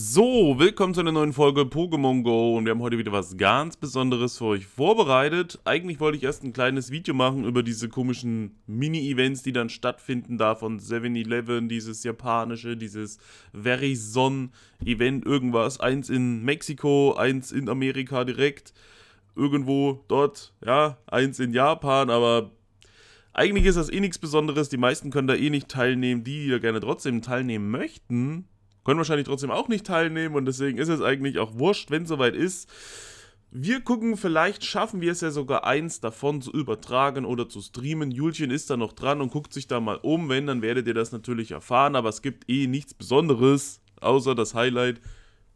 So, willkommen zu einer neuen Folge Pokémon Go und wir haben heute wieder was ganz Besonderes für euch vorbereitet. Eigentlich wollte ich erst ein kleines Video machen über diese komischen Mini-Events, die dann stattfinden, da von 7-Eleven, dieses japanische, dieses Verizon-Event, irgendwas. Eins in Mexiko, eins in Amerika direkt, irgendwo dort, ja, eins in Japan, aber eigentlich ist das eh nichts Besonderes. Die meisten können da eh nicht teilnehmen. Die, die da gerne trotzdem teilnehmen möchten, können wahrscheinlich trotzdem auch nicht teilnehmen und deswegen ist es eigentlich auch wurscht, wenn soweit ist. Wir gucken, vielleicht schaffen wir es ja sogar eins davon zu übertragen oder zu streamen. Julchen ist da noch dran und guckt sich da mal um. Wenn, dann werdet ihr das natürlich erfahren, aber es gibt eh nichts Besonderes, außer das Highlight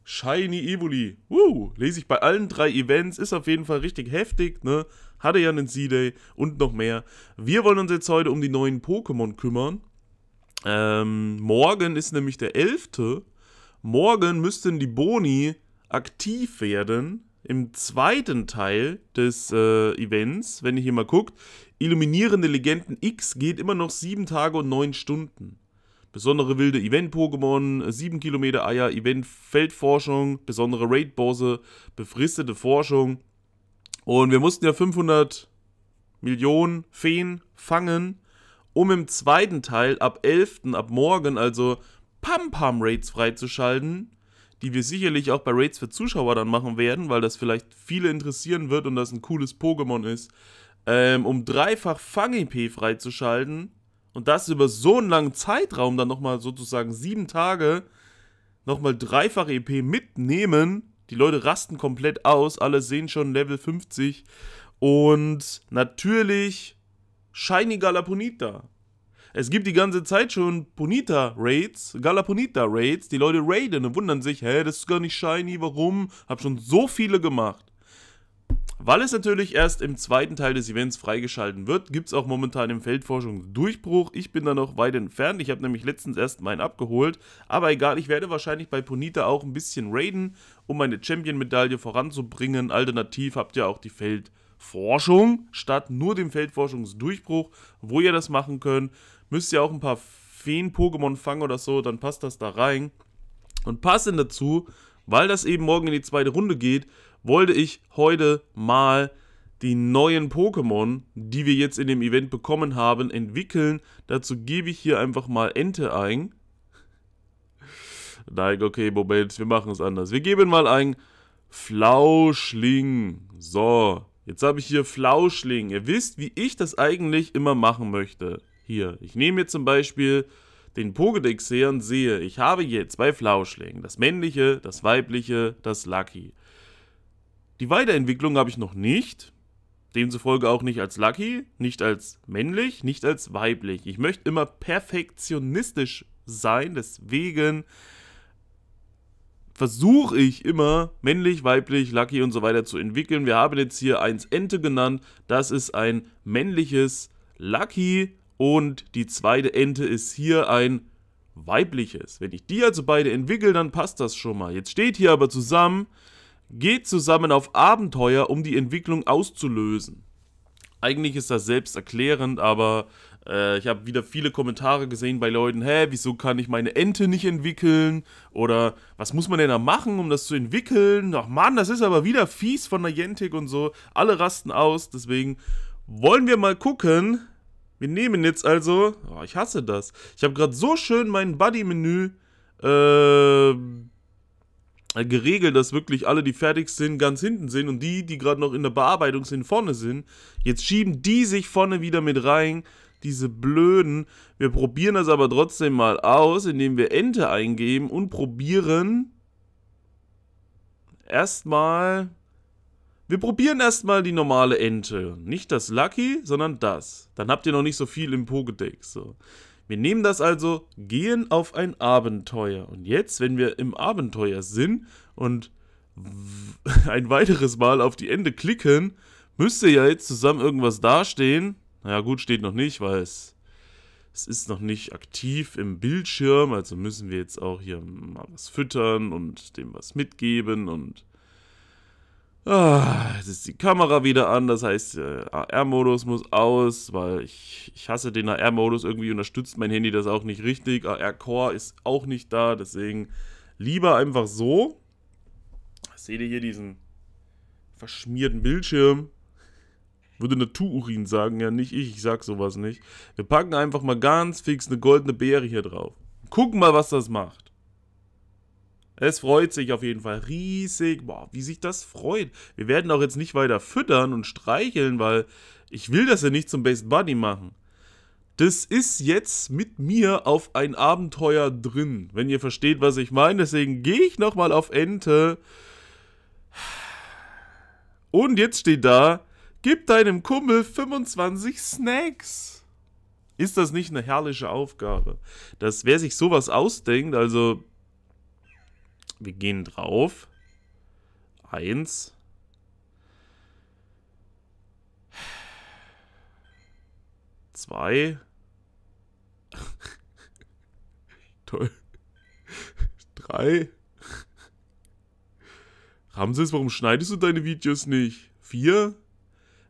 Shiny Evoli. Uh, lese ich bei allen drei Events, ist auf jeden Fall richtig heftig, ne? Hatte ja einen C-Day und noch mehr. Wir wollen uns jetzt heute um die neuen Pokémon kümmern. Ähm, morgen ist nämlich der 11. Morgen müssten die Boni aktiv werden im zweiten Teil des äh, Events, wenn ihr hier mal guckt. Illuminierende Legenden X geht immer noch 7 Tage und 9 Stunden. Besondere wilde Event-Pokémon, 7 Kilometer Eier, Event-Feldforschung, besondere Raid-Bosse, befristete Forschung. Und wir mussten ja 500 Millionen Feen fangen um im zweiten Teil ab 11. ab morgen also pam pam Raids freizuschalten, die wir sicherlich auch bei Raids für Zuschauer dann machen werden, weil das vielleicht viele interessieren wird und das ein cooles Pokémon ist, ähm, um dreifach Fang-EP freizuschalten und das über so einen langen Zeitraum dann nochmal sozusagen sieben Tage nochmal dreifach EP mitnehmen. Die Leute rasten komplett aus, alle sehen schon Level 50 und natürlich Shiny Galaponita. Es gibt die ganze Zeit schon Punita-Raids, Galaponita raids Die Leute raiden und wundern sich, hä, das ist gar nicht shiny, warum? Hab schon so viele gemacht. Weil es natürlich erst im zweiten Teil des Events freigeschalten wird, gibt es auch momentan im Feldforschung Durchbruch. Ich bin da noch weit entfernt. Ich habe nämlich letztens erst meinen abgeholt. Aber egal, ich werde wahrscheinlich bei Ponita auch ein bisschen raiden, um meine Champion-Medaille voranzubringen. Alternativ habt ihr auch die Feld- Forschung statt nur dem Feldforschungsdurchbruch, wo ihr das machen könnt. Müsst ihr auch ein paar Feen-Pokémon fangen oder so, dann passt das da rein. Und passend dazu, weil das eben morgen in die zweite Runde geht, wollte ich heute mal die neuen Pokémon, die wir jetzt in dem Event bekommen haben, entwickeln. Dazu gebe ich hier einfach mal Ente ein. Nein, okay, Moment, wir machen es anders. Wir geben mal ein Flauschling. So, Jetzt habe ich hier Flauschling. Ihr wisst, wie ich das eigentlich immer machen möchte. Hier, ich nehme jetzt zum Beispiel den Pokedex her und sehe, ich habe hier zwei Flauschlingen. Das männliche, das weibliche, das Lucky. Die Weiterentwicklung habe ich noch nicht. Demzufolge auch nicht als Lucky, nicht als männlich, nicht als weiblich. Ich möchte immer perfektionistisch sein, deswegen versuche ich immer männlich, weiblich, lucky und so weiter zu entwickeln. Wir haben jetzt hier eins Ente genannt. Das ist ein männliches Lucky und die zweite Ente ist hier ein weibliches. Wenn ich die also beide entwickle, dann passt das schon mal. Jetzt steht hier aber zusammen, geht zusammen auf Abenteuer, um die Entwicklung auszulösen. Eigentlich ist das selbsterklärend, aber äh, ich habe wieder viele Kommentare gesehen bei Leuten, hä, wieso kann ich meine Ente nicht entwickeln? Oder was muss man denn da machen, um das zu entwickeln? Ach man, das ist aber wieder fies von der Jentik und so. Alle rasten aus, deswegen wollen wir mal gucken. Wir nehmen jetzt also, oh, ich hasse das. Ich habe gerade so schön mein Buddy-Menü äh, geregelt, dass wirklich alle, die fertig sind, ganz hinten sind und die, die gerade noch in der Bearbeitung sind, vorne sind. Jetzt schieben die sich vorne wieder mit rein diese blöden, wir probieren das aber trotzdem mal aus, indem wir Ente eingeben und probieren erstmal, wir probieren erstmal die normale Ente. Nicht das Lucky, sondern das. Dann habt ihr noch nicht so viel im Pokédex. So. Wir nehmen das also, gehen auf ein Abenteuer. Und jetzt, wenn wir im Abenteuer sind und ein weiteres Mal auf die Ente klicken, müsste ja jetzt zusammen irgendwas dastehen. Naja, gut, steht noch nicht, weil es, es ist noch nicht aktiv im Bildschirm. Also müssen wir jetzt auch hier mal was füttern und dem was mitgeben. Und ah, jetzt ist die Kamera wieder an. Das heißt, AR-Modus muss aus, weil ich, ich hasse den AR-Modus. Irgendwie unterstützt mein Handy das auch nicht richtig. AR-Core ist auch nicht da. Deswegen lieber einfach so. Seht ihr hier diesen verschmierten Bildschirm? Würde Natururin sagen, ja nicht ich, ich sag sowas nicht. Wir packen einfach mal ganz fix eine goldene Beere hier drauf. Gucken mal, was das macht. Es freut sich auf jeden Fall riesig. Boah, wie sich das freut. Wir werden auch jetzt nicht weiter füttern und streicheln, weil ich will das ja nicht zum Best Buddy machen. Das ist jetzt mit mir auf ein Abenteuer drin, wenn ihr versteht, was ich meine. Deswegen gehe ich nochmal auf Ente. Und jetzt steht da, Gib deinem Kumpel 25 Snacks. Ist das nicht eine herrliche Aufgabe? Dass wer sich sowas ausdenkt, also wir gehen drauf. Eins. Zwei. Toll. Drei. Ramses, warum schneidest du deine Videos nicht? Vier?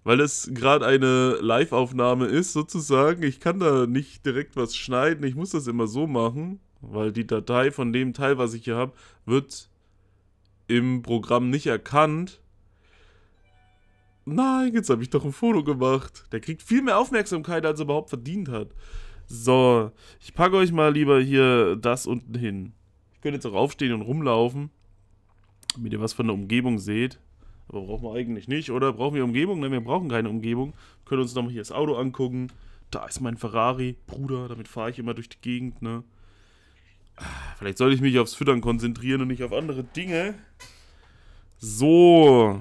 weil es gerade eine Live-Aufnahme ist, sozusagen. Ich kann da nicht direkt was schneiden. Ich muss das immer so machen, weil die Datei von dem Teil, was ich hier habe, wird im Programm nicht erkannt. Nein, jetzt habe ich doch ein Foto gemacht. Der kriegt viel mehr Aufmerksamkeit, als er überhaupt verdient hat. So, ich packe euch mal lieber hier das unten hin. Ich könnte jetzt auch aufstehen und rumlaufen, damit ihr was von der Umgebung seht. Aber brauchen wir eigentlich nicht, oder? Brauchen wir Umgebung? Nein, wir brauchen keine Umgebung. können uns nochmal hier das Auto angucken. Da ist mein Ferrari, Bruder, damit fahre ich immer durch die Gegend, ne? Ah, vielleicht sollte ich mich aufs Füttern konzentrieren und nicht auf andere Dinge. So.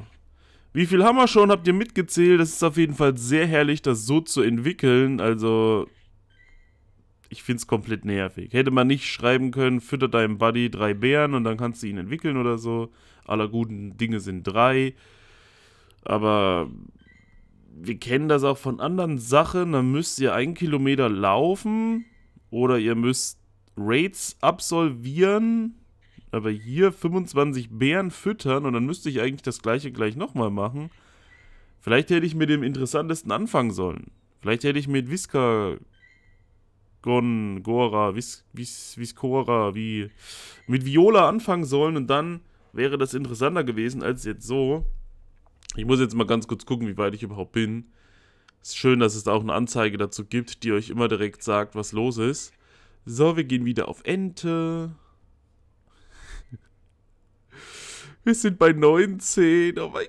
Wie viel haben wir schon? Habt ihr mitgezählt? Das ist auf jeden Fall sehr herrlich, das so zu entwickeln. Also, ich finde es komplett nervig. Hätte man nicht schreiben können, fütter deinem Buddy drei Bären und dann kannst du ihn entwickeln oder so. Aller guten Dinge sind drei. Aber wir kennen das auch von anderen Sachen. Dann müsst ihr einen Kilometer laufen oder ihr müsst Raids absolvieren. Aber hier 25 Bären füttern und dann müsste ich eigentlich das gleiche gleich nochmal machen. Vielleicht hätte ich mit dem interessantesten anfangen sollen. Vielleicht hätte ich mit Visca Gon, Gora, Vis, Vis, Viscora, wie mit Viola anfangen sollen und dann wäre das interessanter gewesen als jetzt so. Ich muss jetzt mal ganz kurz gucken, wie weit ich überhaupt bin. Ist schön, dass es da auch eine Anzeige dazu gibt, die euch immer direkt sagt, was los ist. So, wir gehen wieder auf Ente. Wir sind bei 19. Oh mein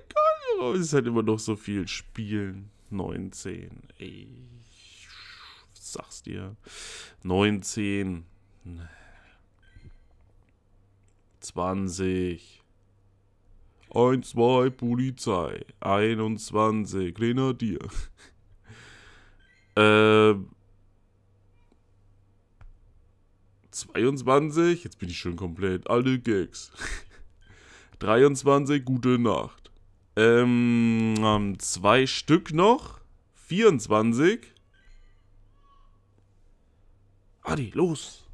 Gott, es ist halt immer noch so viel Spielen. 19, ey sag's dir. 19. 20. 1, 2, Polizei. 21, Grenadier. ähm. 22, jetzt bin ich schon komplett, alle Gags. 23, gute Nacht. Ähm, zwei Stück noch. 24. Adi, los!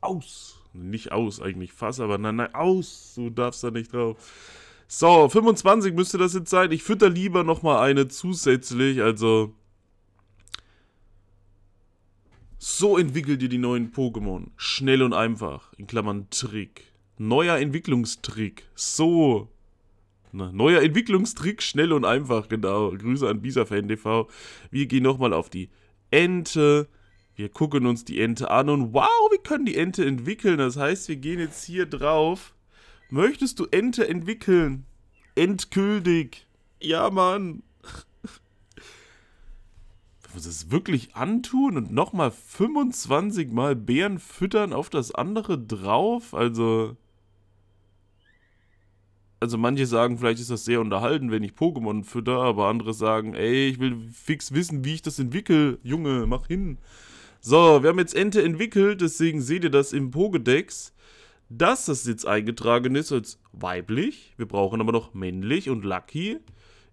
Aus! Nicht aus, eigentlich fast, aber nein, nein, aus! Du darfst da nicht drauf. So, 25 müsste das jetzt sein. Ich fütter lieber nochmal eine zusätzlich, also... So entwickelt ihr die neuen Pokémon. Schnell und einfach. In Klammern Trick. Neuer Entwicklungstrick. So. neuer Entwicklungstrick, schnell und einfach, genau. Grüße an BisaFanTV. Wir gehen nochmal auf die Ente. Wir gucken uns die Ente an und wow, wir können die Ente entwickeln. Das heißt, wir gehen jetzt hier drauf. Möchtest du Ente entwickeln? Endgültig. Ja, Mann. Wenn wir uns das wirklich antun und nochmal 25 Mal Bären füttern auf das andere drauf, also... Also manche sagen, vielleicht ist das sehr unterhalten, wenn ich Pokémon fütter, aber andere sagen, ey, ich will fix wissen, wie ich das entwickle. Junge, mach hin. So, wir haben jetzt Ente entwickelt, deswegen seht ihr das im Pogedex, dass das jetzt eingetragen ist als weiblich. Wir brauchen aber noch männlich und Lucky.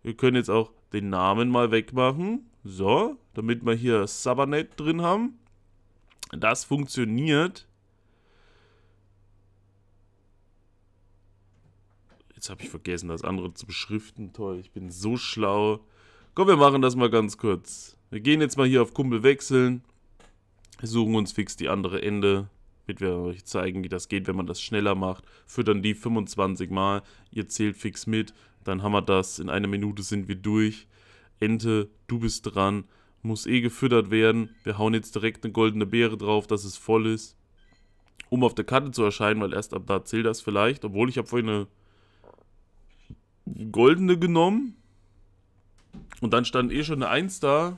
Wir können jetzt auch den Namen mal wegmachen. So, damit wir hier Sabanet drin haben. Das funktioniert. Jetzt habe ich vergessen, das andere zu beschriften. Toll, ich bin so schlau. Komm, wir machen das mal ganz kurz. Wir gehen jetzt mal hier auf Kumpel wechseln suchen uns fix die andere Ende, damit wir euch zeigen, wie das geht, wenn man das schneller macht. Füttern die 25 Mal, ihr zählt fix mit, dann haben wir das. In einer Minute sind wir durch. Ente, du bist dran, muss eh gefüttert werden. Wir hauen jetzt direkt eine goldene Beere drauf, dass es voll ist. Um auf der Karte zu erscheinen, weil erst ab da zählt das vielleicht. Obwohl, ich habe vorhin eine goldene genommen. Und dann stand eh schon eine 1 da.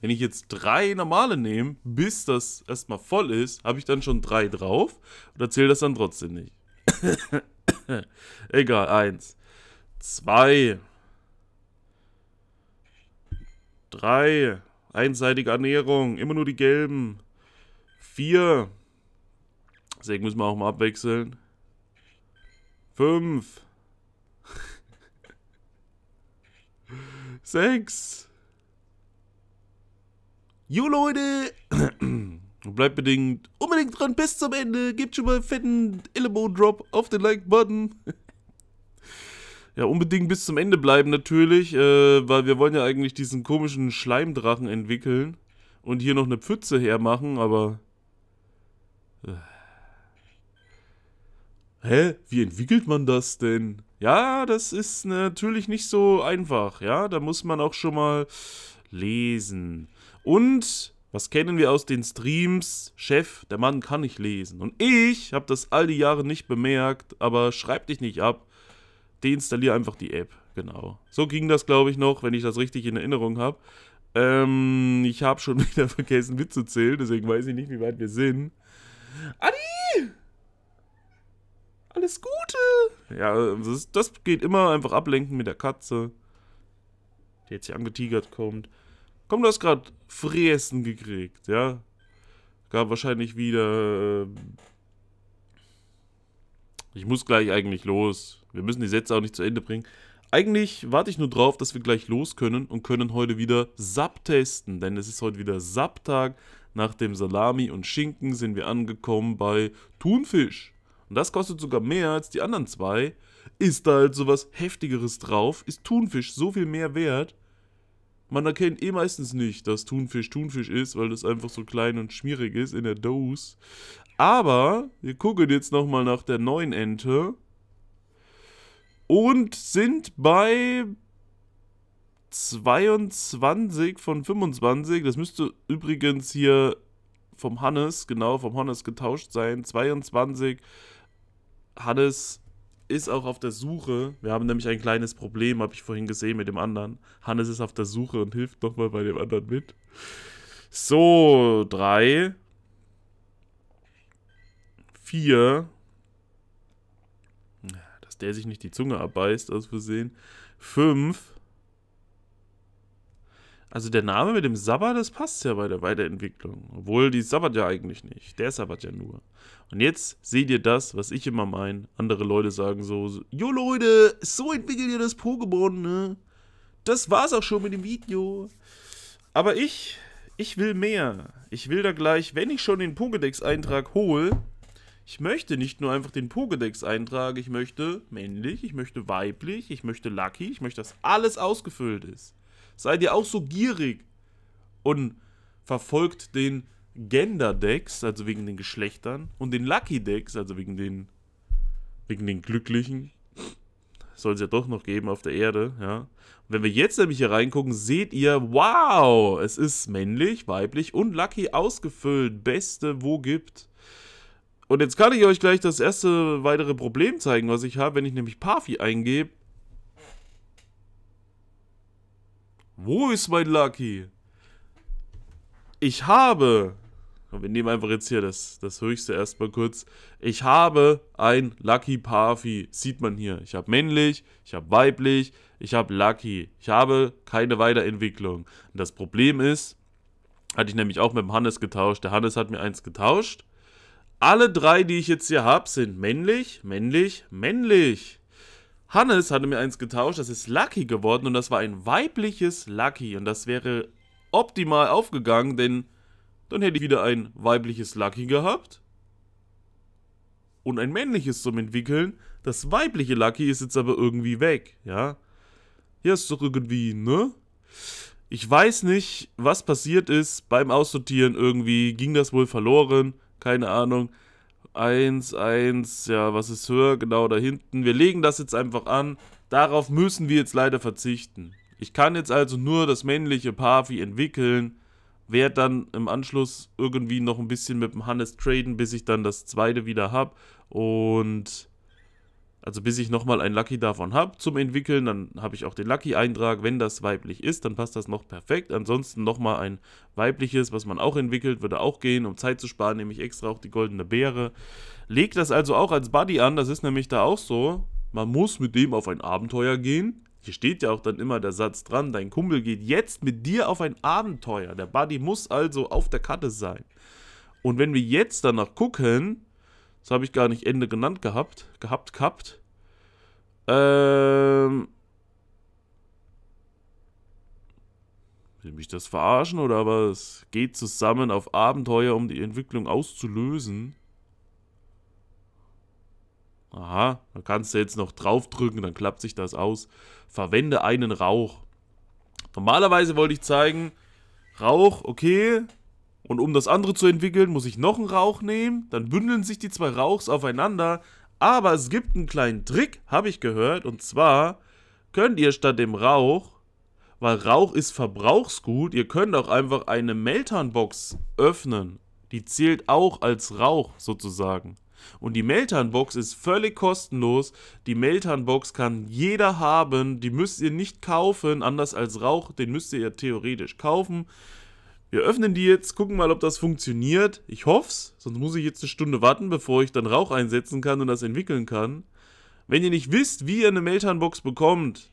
Wenn ich jetzt drei normale nehme, bis das erstmal voll ist, habe ich dann schon drei drauf oder zählt das dann trotzdem nicht. Egal, eins. Zwei. Drei. Einseitige Ernährung, immer nur die gelben. Vier. Deswegen müssen wir auch mal abwechseln. Fünf. Sechs. Jo Leute, bleibt bedingt unbedingt dran bis zum Ende. Gebt schon mal einen fetten Elbow-Drop auf den Like-Button. ja, unbedingt bis zum Ende bleiben natürlich, äh, weil wir wollen ja eigentlich diesen komischen Schleimdrachen entwickeln und hier noch eine Pfütze hermachen, aber... Äh. Hä? Wie entwickelt man das denn? Ja, das ist natürlich nicht so einfach, ja? Da muss man auch schon mal lesen. Und was kennen wir aus den Streams? Chef, der Mann kann nicht lesen. Und ich habe das all die Jahre nicht bemerkt, aber schreib dich nicht ab. Deinstallier einfach die App. Genau. So ging das, glaube ich, noch, wenn ich das richtig in Erinnerung habe. Ähm, ich habe schon wieder vergessen mitzuzählen, deswegen weiß ich nicht, wie weit wir sind. Adi! Alles Gute! Ja, das, das geht immer einfach ablenken mit der Katze, die jetzt hier angetigert kommt. Komm, du hast gerade Fräsen gekriegt, ja? Gab wahrscheinlich wieder... Ähm, ich muss gleich eigentlich los. Wir müssen die Sätze auch nicht zu Ende bringen. Eigentlich warte ich nur drauf, dass wir gleich los können und können heute wieder SAP testen, denn es ist heute wieder sap tag Nach dem Salami und Schinken sind wir angekommen bei Thunfisch. Und das kostet sogar mehr als die anderen zwei. Ist da halt sowas Heftigeres drauf? Ist Thunfisch so viel mehr wert? Man erkennt eh meistens nicht, dass Thunfisch Thunfisch ist, weil das einfach so klein und schmierig ist in der Dose. Aber wir gucken jetzt nochmal nach der neuen Ente. Und sind bei 22 von 25. Das müsste übrigens hier vom Hannes, genau, vom Hannes getauscht sein. 22 Hannes ist auch auf der Suche. Wir haben nämlich ein kleines Problem, habe ich vorhin gesehen mit dem anderen. Hannes ist auf der Suche und hilft nochmal bei dem anderen mit. So, drei. Vier. Dass der sich nicht die Zunge abbeißt, aus Versehen. Fünf. Also der Name mit dem Sabbat, das passt ja bei der Weiterentwicklung. Obwohl die Sabbat ja eigentlich nicht. Der Sabbat ja nur. Und jetzt seht ihr das, was ich immer meine. Andere Leute sagen so, Jo Leute, so entwickelt ihr das Pokémon, ne? Das war's auch schon mit dem Video. Aber ich, ich will mehr. Ich will da gleich, wenn ich schon den Pokédex-Eintrag hole, ich möchte nicht nur einfach den Pokédex-Eintrag, ich möchte männlich, ich möchte weiblich, ich möchte Lucky, ich möchte, dass alles ausgefüllt ist. Seid ihr auch so gierig? Und verfolgt den Gender-Decks, also wegen den Geschlechtern, und den Lucky-Decks, also wegen den, wegen den Glücklichen. Soll es ja doch noch geben auf der Erde, ja. Und wenn wir jetzt nämlich hier reingucken, seht ihr, wow, es ist männlich, weiblich und Lucky ausgefüllt. Beste, wo gibt. Und jetzt kann ich euch gleich das erste weitere Problem zeigen, was ich habe, wenn ich nämlich Parfi eingebe. Wo ist mein Lucky? Ich habe... Wir nehmen einfach jetzt hier das, das höchste erstmal kurz. Ich habe ein Lucky Parfi. Sieht man hier. Ich habe männlich, ich habe weiblich, ich habe Lucky. Ich habe keine Weiterentwicklung. Und das Problem ist, hatte ich nämlich auch mit dem Hannes getauscht. Der Hannes hat mir eins getauscht. Alle drei, die ich jetzt hier habe, sind männlich, männlich, männlich. Hannes hatte mir eins getauscht, das ist Lucky geworden und das war ein weibliches Lucky und das wäre optimal aufgegangen, denn dann hätte ich wieder ein weibliches Lucky gehabt und ein männliches zum Entwickeln. Das weibliche Lucky ist jetzt aber irgendwie weg, ja. Hier ist doch irgendwie, ne? Ich weiß nicht, was passiert ist beim Aussortieren irgendwie. Ging das wohl verloren? Keine Ahnung. 1, 1, ja, was ist höher? Genau da hinten. Wir legen das jetzt einfach an. Darauf müssen wir jetzt leider verzichten. Ich kann jetzt also nur das männliche Parfi entwickeln, werde dann im Anschluss irgendwie noch ein bisschen mit dem Hannes traden, bis ich dann das zweite wieder habe. Und also bis ich nochmal ein Lucky davon habe zum Entwickeln, dann habe ich auch den Lucky-Eintrag. Wenn das weiblich ist, dann passt das noch perfekt. Ansonsten nochmal ein weibliches, was man auch entwickelt, würde auch gehen. Um Zeit zu sparen, nehme ich extra auch die goldene Beere. Legt das also auch als Buddy an, das ist nämlich da auch so. Man muss mit dem auf ein Abenteuer gehen. Hier steht ja auch dann immer der Satz dran, dein Kumpel geht jetzt mit dir auf ein Abenteuer. Der Buddy muss also auf der Karte sein. Und wenn wir jetzt danach gucken, das habe ich gar nicht Ende genannt gehabt. Gehabt, gehabt. Ähm. Will mich das verarschen oder was? Geht zusammen auf Abenteuer, um die Entwicklung auszulösen. Aha, da kannst du jetzt noch draufdrücken, dann klappt sich das aus. Verwende einen Rauch. Normalerweise wollte ich zeigen, Rauch, okay, und um das andere zu entwickeln, muss ich noch einen Rauch nehmen. Dann bündeln sich die zwei Rauchs aufeinander. Aber es gibt einen kleinen Trick, habe ich gehört. Und zwar könnt ihr statt dem Rauch, weil Rauch ist Verbrauchsgut, ihr könnt auch einfach eine Meltanbox öffnen. Die zählt auch als Rauch sozusagen. Und die Meltanbox ist völlig kostenlos. Die Meltanbox kann jeder haben. Die müsst ihr nicht kaufen, anders als Rauch. Den müsst ihr ja theoretisch kaufen. Wir öffnen die jetzt, gucken mal, ob das funktioniert. Ich hoff's, sonst muss ich jetzt eine Stunde warten, bevor ich dann Rauch einsetzen kann und das entwickeln kann. Wenn ihr nicht wisst, wie ihr eine Melternbox bekommt,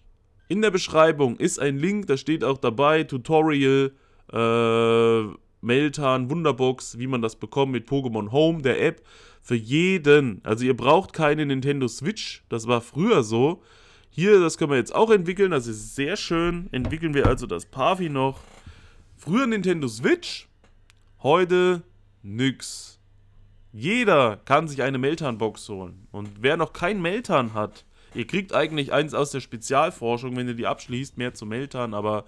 in der Beschreibung ist ein Link, da steht auch dabei, Tutorial, äh, Meltan, Wunderbox, wie man das bekommt mit Pokémon Home, der App, für jeden. Also ihr braucht keine Nintendo Switch, das war früher so. Hier, das können wir jetzt auch entwickeln, das ist sehr schön. Entwickeln wir also das Parfi noch. Früher Nintendo Switch, heute nix. Jeder kann sich eine Meltan-Box holen. Und wer noch kein Meltan hat, ihr kriegt eigentlich eins aus der Spezialforschung, wenn ihr die abschließt, mehr zu Meltan, aber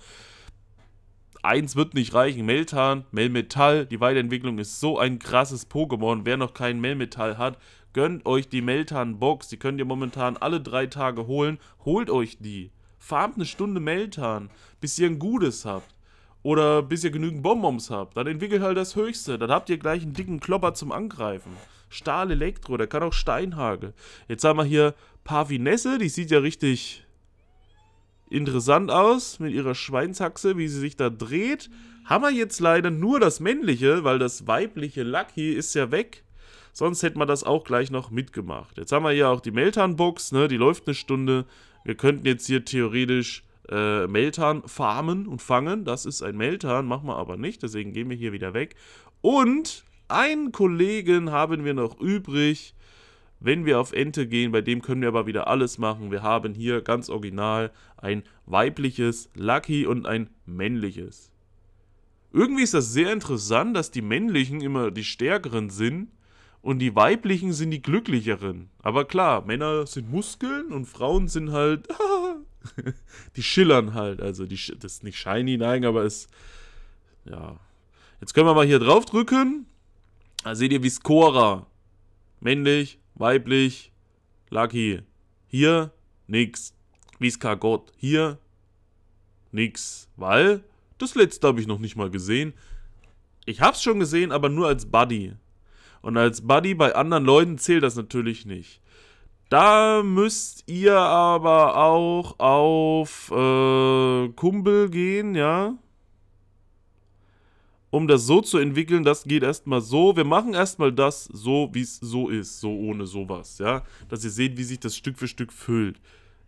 eins wird nicht reichen. Meltan, Melmetal, die Weiterentwicklung ist so ein krasses Pokémon. Wer noch kein Melmetal hat, gönnt euch die Meltan-Box. Die könnt ihr momentan alle drei Tage holen. Holt euch die. Farmt eine Stunde Meltan, bis ihr ein Gutes habt. Oder bis ihr genügend Bonbons habt. Dann entwickelt halt das Höchste. Dann habt ihr gleich einen dicken Klopper zum Angreifen. Stahl, Elektro, der kann auch Steinhagel. Jetzt haben wir hier Pavinesse. Die sieht ja richtig interessant aus. Mit ihrer Schweinshaxe, wie sie sich da dreht. Haben wir jetzt leider nur das männliche, weil das weibliche Lucky ist ja weg. Sonst hätten wir das auch gleich noch mitgemacht. Jetzt haben wir hier auch die Meltan-Box, ne? die läuft eine Stunde. Wir könnten jetzt hier theoretisch äh, Meltern farmen und fangen. Das ist ein Meltern, machen wir aber nicht, deswegen gehen wir hier wieder weg. Und einen Kollegen haben wir noch übrig. Wenn wir auf Ente gehen, bei dem können wir aber wieder alles machen. Wir haben hier ganz original ein weibliches Lucky und ein männliches. Irgendwie ist das sehr interessant, dass die männlichen immer die stärkeren sind und die weiblichen sind die glücklicheren. Aber klar, Männer sind Muskeln und Frauen sind halt die schillern halt. Also die, das ist nicht shiny, nein, aber es. Ja. Jetzt können wir mal hier drauf drücken. Da seht ihr wie Viscora. Männlich, weiblich, Lucky. Hier nix. Viscargot. Hier nix. Weil das letzte habe ich noch nicht mal gesehen. Ich habe es schon gesehen, aber nur als Buddy. Und als Buddy bei anderen Leuten zählt das natürlich nicht. Da müsst ihr aber auch auf äh, Kumpel gehen, ja. Um das so zu entwickeln, das geht erstmal so. Wir machen erstmal das so, wie es so ist. So ohne sowas, ja. Dass ihr seht, wie sich das Stück für Stück füllt.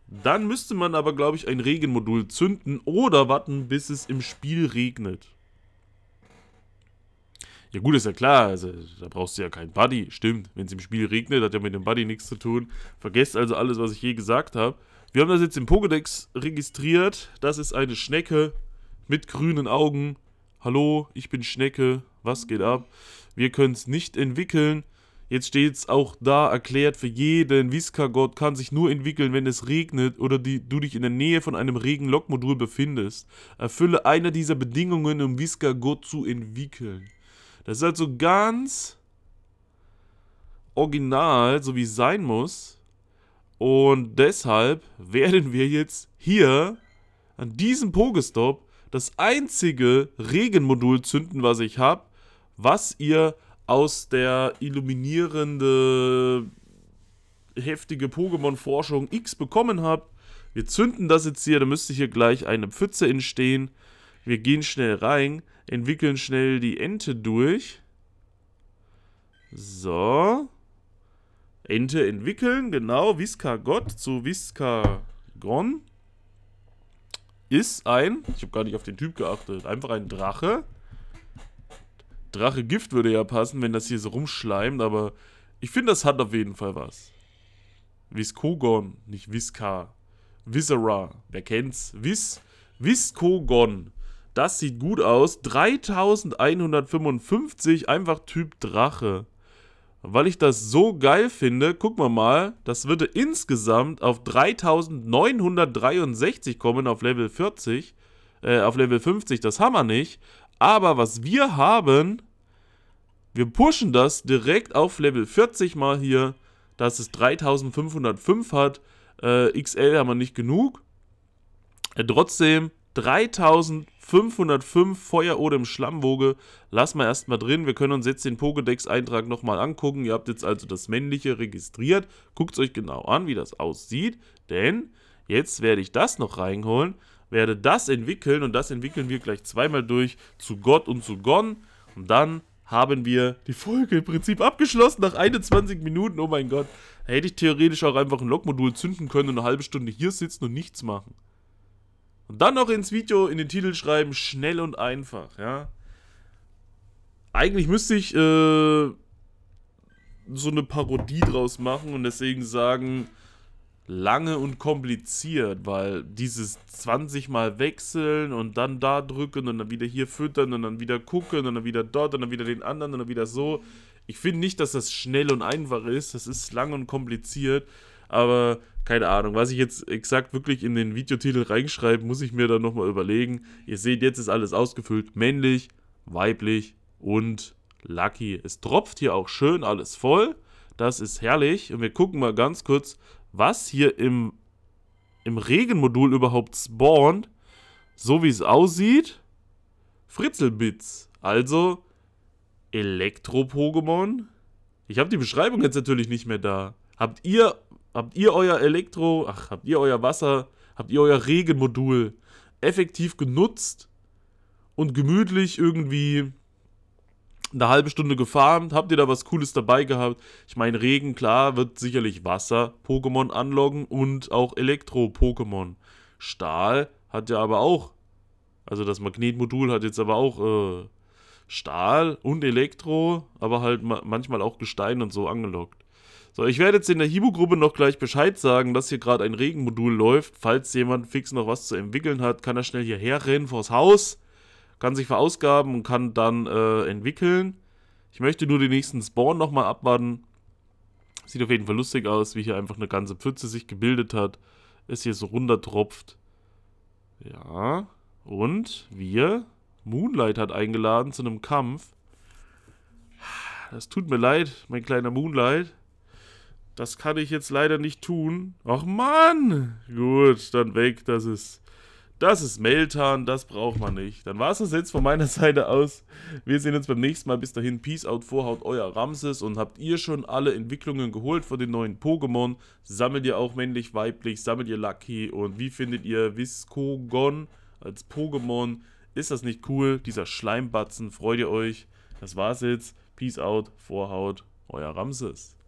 Dann müsste man aber, glaube ich, ein Regenmodul zünden oder warten, bis es im Spiel regnet. Ja gut, ist ja klar, also da brauchst du ja keinen Buddy. Stimmt, wenn es im Spiel regnet, hat ja mit dem Buddy nichts zu tun. Vergesst also alles, was ich je gesagt habe. Wir haben das jetzt im Pokédex registriert. Das ist eine Schnecke mit grünen Augen. Hallo, ich bin Schnecke. Was geht ab? Wir können es nicht entwickeln. Jetzt steht es auch da erklärt für jeden. Viscagott kann sich nur entwickeln, wenn es regnet oder die, du dich in der Nähe von einem Regenlockmodul befindest. Erfülle eine dieser Bedingungen, um Viscagott zu entwickeln. Das ist halt so ganz original, so wie es sein muss. Und deshalb werden wir jetzt hier an diesem Pogestop das einzige Regenmodul zünden, was ich habe, was ihr aus der illuminierende heftige Pokémon-Forschung X bekommen habt. Wir zünden das jetzt hier, da müsste hier gleich eine Pfütze entstehen. Wir gehen schnell rein. Entwickeln schnell die Ente durch. So. Ente entwickeln, genau. Viscagot zu Viscagon ist ein, ich habe gar nicht auf den Typ geachtet, einfach ein Drache. Drache Gift würde ja passen, wenn das hier so rumschleimt, aber ich finde, das hat auf jeden Fall was. Viscogon, nicht Visca. Visera, wer kennt's? Vis, Viscogon. Das sieht gut aus. 3155, einfach Typ Drache. Weil ich das so geil finde, gucken wir mal, das würde insgesamt auf 3963 kommen auf Level 40. Äh, auf Level 50, das haben wir nicht. Aber was wir haben, wir pushen das direkt auf Level 40 mal hier, dass es 3505 hat. Äh, XL haben wir nicht genug. Äh, trotzdem 3000 505 Feuer oder im Schlammwoge. Lass mal erstmal drin. Wir können uns jetzt den Pokédex-Eintrag nochmal angucken. Ihr habt jetzt also das männliche registriert. Guckt es euch genau an, wie das aussieht. Denn jetzt werde ich das noch reinholen, werde das entwickeln und das entwickeln wir gleich zweimal durch zu Gott und zu Gon. Und dann haben wir die Folge im Prinzip abgeschlossen nach 21 Minuten. Oh mein Gott. hätte ich theoretisch auch einfach ein Logmodul zünden können und eine halbe Stunde hier sitzen und nichts machen. Und dann noch ins Video in den Titel schreiben, schnell und einfach, ja. Eigentlich müsste ich äh, so eine Parodie draus machen und deswegen sagen, lange und kompliziert, weil dieses 20 Mal wechseln und dann da drücken und dann wieder hier füttern und dann wieder gucken und dann wieder dort und dann wieder den anderen und dann wieder so. Ich finde nicht, dass das schnell und einfach ist. Das ist lang und kompliziert aber keine Ahnung, was ich jetzt exakt wirklich in den Videotitel reinschreibe, muss ich mir dann nochmal überlegen. Ihr seht, jetzt ist alles ausgefüllt. Männlich, weiblich und lucky. Es tropft hier auch schön alles voll. Das ist herrlich. Und wir gucken mal ganz kurz, was hier im, im Regenmodul überhaupt spawnt. So wie es aussieht. Fritzelbits. Also Elektro-Pokémon. Ich habe die Beschreibung jetzt natürlich nicht mehr da. Habt ihr Habt ihr euer Elektro, ach, habt ihr euer Wasser, habt ihr euer Regenmodul effektiv genutzt und gemütlich irgendwie eine halbe Stunde gefarmt? Habt ihr da was Cooles dabei gehabt? Ich meine, Regen, klar, wird sicherlich Wasser-Pokémon anloggen und auch Elektro-Pokémon. Stahl hat ja aber auch, also das Magnetmodul hat jetzt aber auch äh, Stahl und Elektro, aber halt ma manchmal auch Gestein und so angelockt. So, ich werde jetzt in der Hibu-Gruppe noch gleich Bescheid sagen, dass hier gerade ein Regenmodul läuft. Falls jemand fix noch was zu entwickeln hat, kann er schnell hierher rennen vors Haus, kann sich verausgaben und kann dann äh, entwickeln. Ich möchte nur den nächsten Spawn nochmal abwarten. Sieht auf jeden Fall lustig aus, wie hier einfach eine ganze Pfütze sich gebildet hat. Es hier so runtertropft. Ja. Und wir. Moonlight hat eingeladen zu einem Kampf. Das tut mir leid, mein kleiner Moonlight. Das kann ich jetzt leider nicht tun. Ach Mann! Gut, dann weg. Das ist. Das ist Meltan, das braucht man nicht. Dann war es das jetzt von meiner Seite aus. Wir sehen uns beim nächsten Mal. Bis dahin, Peace out, vorhaut euer Ramses. Und habt ihr schon alle Entwicklungen geholt von den neuen Pokémon? Sammelt ihr auch männlich, weiblich? Sammelt ihr Lucky? Und wie findet ihr Viskogon als Pokémon? Ist das nicht cool? Dieser Schleimbatzen, freut ihr euch? Das war's jetzt. Peace out, vorhaut, euer Ramses.